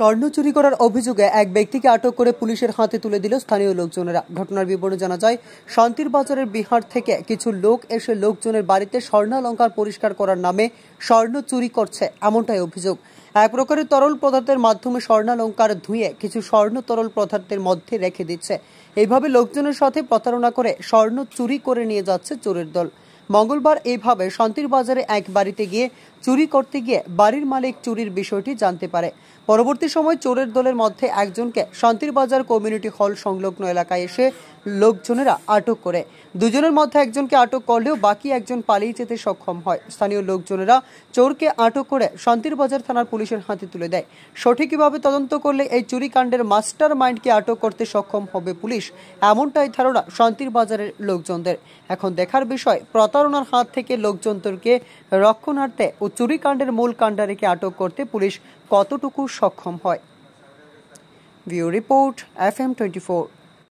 স্বর্ণ চুরি করার অভিযোগে এক ব্যক্তিকে আটক করে পুলিশের হাতে তুলে দিল স্থানীয় লোকজনেরা ঘটনার বিবরণে জানা যায় শান্তির বাজারের বিহার থেকে কিছু লোক এসে লোকজনের বাড়িতে স্বর্ণালঙ্কার পরিষ্কার করার নামে স্বর্ণ চুরি করছে এমনটাই অভিযোগ এক প্রকারের তরল পদার্থের মাধ্যমে স্বর্ণালঙ্কার ধুয়ে কিছু স্বর্ণ তরল পদার্থের মধ্যে রেখে দিচ্ছে এইভাবে লোকজনের সাথে প্রতারণা করে স্বর্ণ চুরি করে নিয়ে যাচ্ছে চোরের দল মঙ্গলবার এইভাবে শান্তির বাজারে এক বাড়িতে গিয়ে চুরি করতে গিয়ে বাড়ির মালিক চুরির বিষয়টি জানতে পারে পরবর্তী সময় চোরের দলের মধ্যে একজনকে শান্তির বাজার কমিউনিটি হল সংলগ্ন এলাকায় এসে লোকজনেরা আটক করে দুজনের মধ্যে একজনকে আটক করলেও বাকি একজন পালিয়ে যেতে সক্ষম হয় স্থানীয় লোকজনেরা চোরকে আটক করে শান্তির বাজার থানার পুলিশের হাতে তুলে দেয় সঠিকভাবে তদন্ত করলে এই চুরিকাণ্ডের মাস্টার মাইন্ডকে আটক করতে সক্ষম হবে পুলিশ এমনটাই ধারণা শান্তির বাজারের লোকজনদের এখন দেখার বিষয় প্রতাপ প্রতারণার হাত থেকে লোকজনদেরকে রক্ষণার্থে ও চুরিকাণ্ডের মূল কাণ্ডারিকে আটক করতে পুলিশ কতটুকু সক্ষম হয় view report F M twenty four